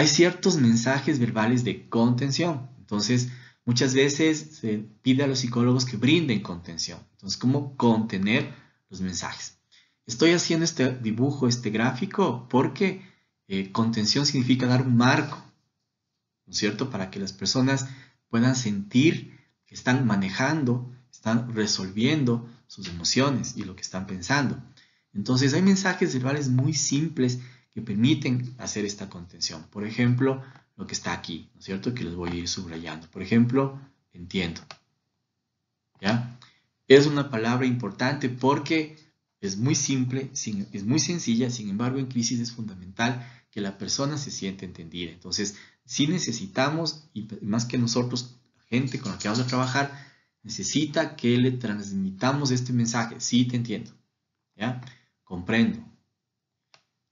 hay ciertos mensajes verbales de contención. Entonces, muchas veces se pide a los psicólogos que brinden contención. Entonces, ¿cómo contener los mensajes? Estoy haciendo este dibujo, este gráfico, porque eh, contención significa dar un marco, ¿no es cierto?, para que las personas puedan sentir que están manejando, están resolviendo sus emociones y lo que están pensando. Entonces, hay mensajes verbales muy simples que permiten hacer esta contención. Por ejemplo, lo que está aquí, ¿no es cierto? Que les voy a ir subrayando. Por ejemplo, entiendo. ¿Ya? Es una palabra importante porque es muy simple, es muy sencilla, sin embargo, en crisis es fundamental que la persona se siente entendida. Entonces, si necesitamos, y más que nosotros, gente con la que vamos a trabajar, necesita que le transmitamos este mensaje. Sí, te entiendo. ¿Ya? Comprendo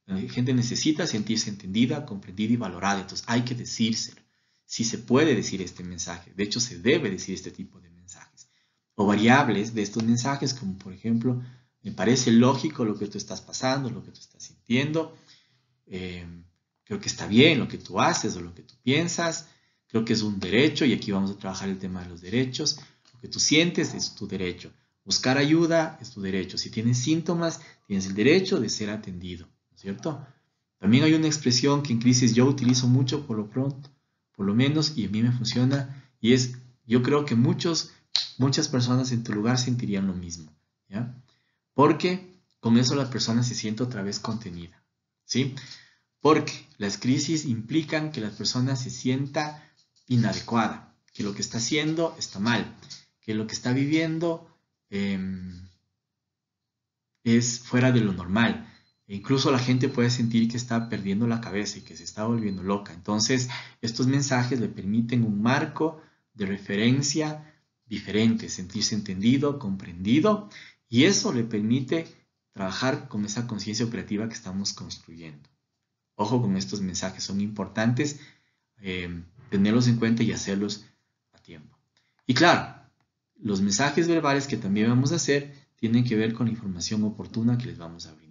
la gente necesita sentirse entendida, comprendida y valorada. Entonces hay que decírselo. Si se puede decir este mensaje, de hecho se debe decir este tipo de mensajes. O variables de estos mensajes, como por ejemplo, me parece lógico lo que tú estás pasando, lo que tú estás sintiendo. Eh, creo que está bien lo que tú haces o lo que tú piensas. Creo que es un derecho y aquí vamos a trabajar el tema de los derechos. Lo que tú sientes es tu derecho. Buscar ayuda es tu derecho. Si tienes síntomas, tienes el derecho de ser atendido. ¿cierto? También hay una expresión que en crisis yo utilizo mucho por lo pronto, por lo menos, y a mí me funciona, y es, yo creo que muchos, muchas personas en tu lugar sentirían lo mismo, ¿ya? Porque con eso la persona se siente otra vez contenida, ¿sí? Porque las crisis implican que la persona se sienta inadecuada, que lo que está haciendo está mal, que lo que está viviendo em, es fuera de lo normal, e incluso la gente puede sentir que está perdiendo la cabeza y que se está volviendo loca. Entonces, estos mensajes le permiten un marco de referencia diferente, sentirse entendido, comprendido, y eso le permite trabajar con esa conciencia operativa que estamos construyendo. Ojo con estos mensajes, son importantes eh, tenerlos en cuenta y hacerlos a tiempo. Y claro, los mensajes verbales que también vamos a hacer tienen que ver con la información oportuna que les vamos a abrir.